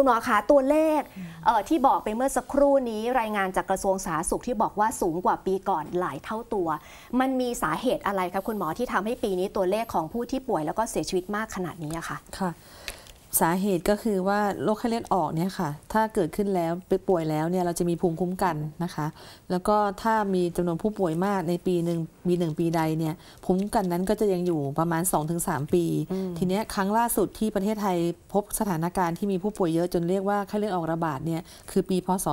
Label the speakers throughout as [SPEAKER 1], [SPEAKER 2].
[SPEAKER 1] คุณหมอคะ ตัวเลขที่บอกไปเมื่อสักครู่นี้รายงานจากกระทรวงสาธารณสุขที่บอกว่าสูงกว่าปีก่อนหลายเท่าตัว มันมีสาเหตุอะไรครับคุณหมอที่ทำให้ปีนี้ตัวเลขของผู้ที่ป่วยแล้วก็เสียชีวิตมากขนาดนี้ค่ะค่ะสาเหตุก็คือว่า
[SPEAKER 2] โรคไข้เลือดออกเนี่ยค่ะ ถ้าเกิดขึ้นแล้วไปป่วยแล้วเนี่ยเราจะมีภูมิคุ้มกันนะคะ แล้วก็ถ้ามีจำนวนผู้ป่วยมากในปีหนึ่งปีหนึ่งปีใดเนี่ยภูมิคุ้มกันนั้นก็จะยังอยู่ประมาณ2-3ปี ทีเนี้ยครั้งล่าสุดที่ประเทศไทยพบสถานการณ์ที่มีผู้ป่วยเยอะจนเรียกว่าไข้เลือดออกระบาดเนี่ยคือปีพศ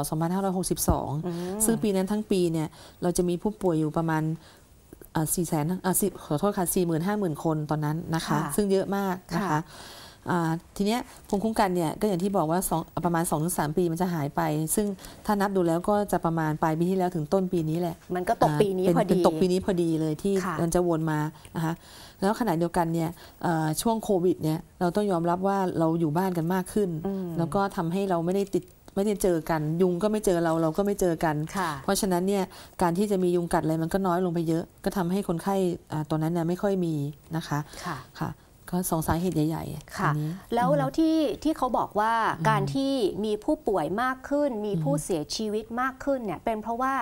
[SPEAKER 2] 2562 ซึ่งปีนั้นทั้งปีเนี่ยเราจะมีผู้ป่วยอยู่ประมาณสี่แสนอ่สิขอโทษค่ะสี่หมื่นห้าหมื่นคนตอนนั้นนะคะ ซึ่งเยอะมากนะคะะทีเนี้ยภูมิคุ้มกันเนี่ยก็อย่างที่บอกว่าประมาณ 2-3 ปีมันจะหายไป ซึ่งถ้านับดูแล้วก็จะประมาณปลายปีที่แล้วถึงต้นปีนี้แหละ มันก็ตกปีนี้พอดีเป็นตกปีนี้พอดีเลยที่มันจะวนมานะคะแล้วขณะเดียวกันเนี่ยช่วงโควิดเนี่ยเราต้องยอมรับว่าเราอยู่บ้านกันมากขึ้นแล้วก็ทำให้เราไม่ได้ติดไม่ได้เจอกัน ยุงก็ไม่เจอเราเราก็ไม่เจอกันเพราะฉะนั้นเนี่ยการที่จะมียุงกัดอะไรมันก็น้อยลงไปเยอะก็ทำให้คนไข้ตัวนั้นเนี่ยไม่ค่อยมีนะคะค่ะ็สองสาเหตุใหญ่ๆค่ะ แล
[SPEAKER 1] ้วแล้วที่ที่เขาบอกว่าการที่มีผู้ป่วยมากขึ้น มีผู้เสียชีวิตมากขึ้นเนี่ย เป็นเพราะว่า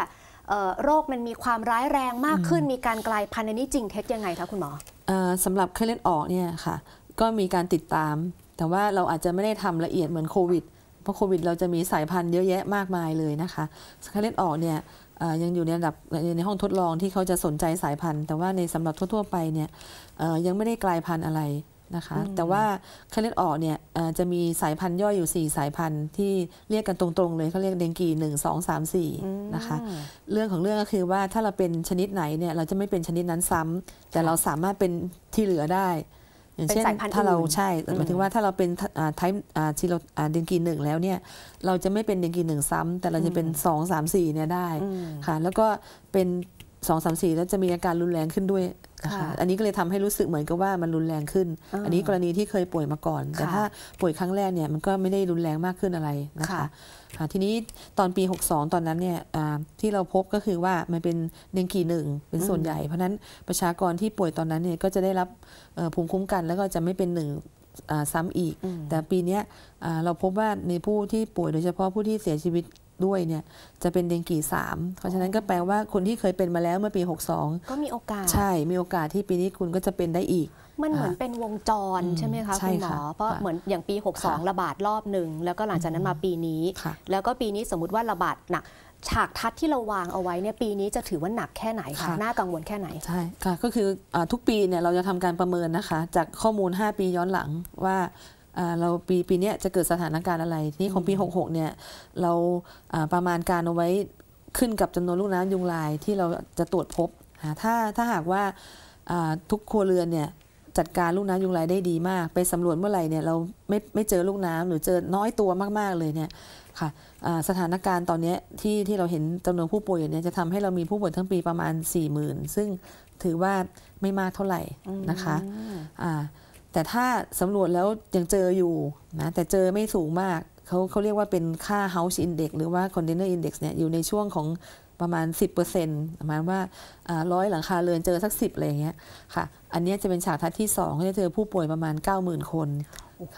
[SPEAKER 1] โรคมันมีความร้ายแรงมากขึ้น มีการกลายพันธุ์นนี้จริงเท็จยังไงคะคุณหมอ
[SPEAKER 2] สำหรับเ่อ้เลือดออกเนี่ยค่ะ ก็มีการติดตาม แต่ว่าเราอาจจะไม่ได้ทำละเอียดเหมือนโควิด เพราะโควิด เราจะมีสายพันธุ์เยอะแยะมากมายเลยนะคะเ่อ้เลือดออกเนี่ยยังอยู่ในระดับในห้องทดลองที่เขาจะสนใจสายพันธุ์ แต่ว่าในสำหรับทั่วๆไปเนี่ยยังไม่ได้กลายพันธุ์อะไรนะคะ แต่ว่าไคเลือดออกเนี่ยจะมีสายพันธุ์ย่อยอยู่4สายพันธุ์ ที่เรียกกันตรงๆ เลยเขาเรียกเดงกี1 2 3 4นะคะเรื่องของเรื่องก็คือว่าถ้าเราเป็นชนิดไหนเนี่ยเราจะไม่เป็นชนิดนั้นซ้ำ แต่เราสามารถเป็นที่เหลือได้อย่างเช่นถ้าเราใช่หมายถึงว่าถ้าเราเป็นไทป์ทีเรเดนกีหนึ่งแล้วเนี่ย เราจะไม่เป็นเดนกีหนึ่งซ้ำแต่เราจะเป็นสองสามสี่เนี่ยได้ ค่ะ แล้วก็เป็นสองสามสี่แล้วจะมีอาการรุนแรงขึ้นด้วยนะคะอันนี้ก็เลยทำให้รู้สึกเหมือนกับว่ามันรุนแรงขึ้น อันนี้กรณีที่เคยป่วยมาก่อน แต่ถ้าป่วยครั้งแรกเนี่ยมันก็ไม่ได้รุนแรงมากขึ้นอะไรนะคะคะทีนี้ตอนปี 62 ตอนนั้นเนี่ยที่เราพบก็คือว่ามันเป็นเดงกีหนึ่งเป็นส่วนใหญ่ เพราะนั้นประชากรที่ป่วยตอนนั้นเนี่ยก็จะได้รับภูมิคุ้มกัน แล้วก็จะไม่เป็นหนึ่งซ้ำอีก แต่ปีนี้เราพบว่าในผู้ที่ป่วยโดยเฉพาะผู้ที่เสียชีวิตด้วยเนี่ยจะเป็นเดงกีสามเพราะฉะนั้นก็แปลว่าคนที่เคยเป็นมาแล้วเมื่อปี 62
[SPEAKER 1] ก็มีโอกาสใช่
[SPEAKER 2] มีโอกาสที่ปีนี้คุณก็จะเป็นได้
[SPEAKER 1] อีก มันเหมือนเป็นวงจรใช่ไหมคะคุณหมอเพราะเหมือนอย่างปี62ระบาดรอบหนึ่งแล้วก็หลังจากนั้นมาปีนี้แล้วก็ปีนี้สมมติว่าระบาดหนักฉากทัดที่เราวางเอาไว้เนี่ยปีนี้จะถือว่าหนักแค่ไหนคะน่ากังวลแค่ไหน
[SPEAKER 2] ใช่ค่ะก็คืออทุกปีเนี่ยเราจะทำการประเมินนะคะ จากข้อมูล 5 ปีย้อนหลังว่าเราปีปีนี้จะเกิดสถานการณ์อะไรนี่ของปี 66เนี่ยเราประมาณการเอาไว้ขึ้นกับจำนวนลูกน้ำยุงลายที่เราจะตรวจพบ ถ้าถ้าหากว่าทุกครัวเรือนเนี่ยจัดการลูกน้ำยุงลายได้ดีมาก ไปสำรวจเมื่อไหร่เนี่ยเราไม่ไม่เจอลูกน้ำหรือเจอน้อยตัวมากๆเลยเนี่ยค่ะสถานการณ์ตอนนี้ที่ที่เราเห็นจำนวนผู้ป่วยอย่างนี้จะทำให้เรามีผู้ป่วยทั้งปีประมาณ4 0,000ซึ่งถือว่าไม่มากเท่าไหร่นะคะแต่ถ้าสำรวจแล้วยังเจออยู่นะแต่เจอไม่สูงมากเขาเขาเรียกว่าเป็นค่า House Index หรือว่า Container Index เนี่ยอยู่ในช่วงของประมาณ 10%ประมาณว่าร้อยหลังคาเรือนเจอสัก 10 อะไรอย่างเงี้ยค่ะ อันนี้จะเป็นฉากทัดที่2ก็จะเจอผู้ป่วยประมาณ 90,000 คน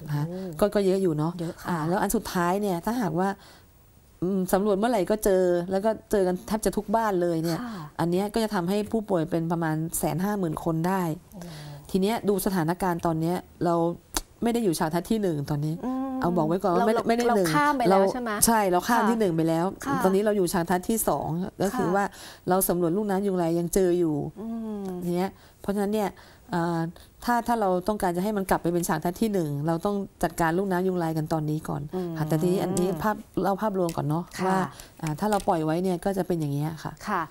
[SPEAKER 2] นะก็ก็เยอะอยู่เนาะะแล้วอันสุดท้ายเนี่ย ถ้าหากว่าสำรวจเมื่อไหร่ก็เจอแล้วก็เจอกันแทบจะทุกบ้านเลยเนี่ยอันนี้ก็จะทำให้ผู้ป่วยเป็นประมาณแสนห้าหมื่นคนได้ทีเนี้ยดูสถานการณ์ตอนเนี้ยเราไม่ได้อยู่ชากทัศที่หนึ่งตอนนี้ เอาบอกไว้ก่อนว่าไม่ได้หนึ่งเราข้ามไปแล้วใช่ไหมใช่เราข้ามที่หนึ่งไปแล้ว ตอนนี้เราอยู่ชากทัศที่สองก็คือว่าเราสำรวจลูกน้ำยุงลายยังเจออยู่ทีเนี้ยเพราะฉะนั้นเนี่ยถ้าถ้าเราต้องการจะให้มันกลับไปเป็นฉากทัศที่หนึ่งเราต้องจัดการลูกน้ำยุงลายกันตอนนี้ก่อน
[SPEAKER 1] ค่ะแต่ทีนี้อันนี้ภา
[SPEAKER 2] พเราภาพรวมก่อนเนาะว่าถ้าเราปล่อยไว้เนี่ยก็จะเป็นอย่างนี้ค่ะค่ะ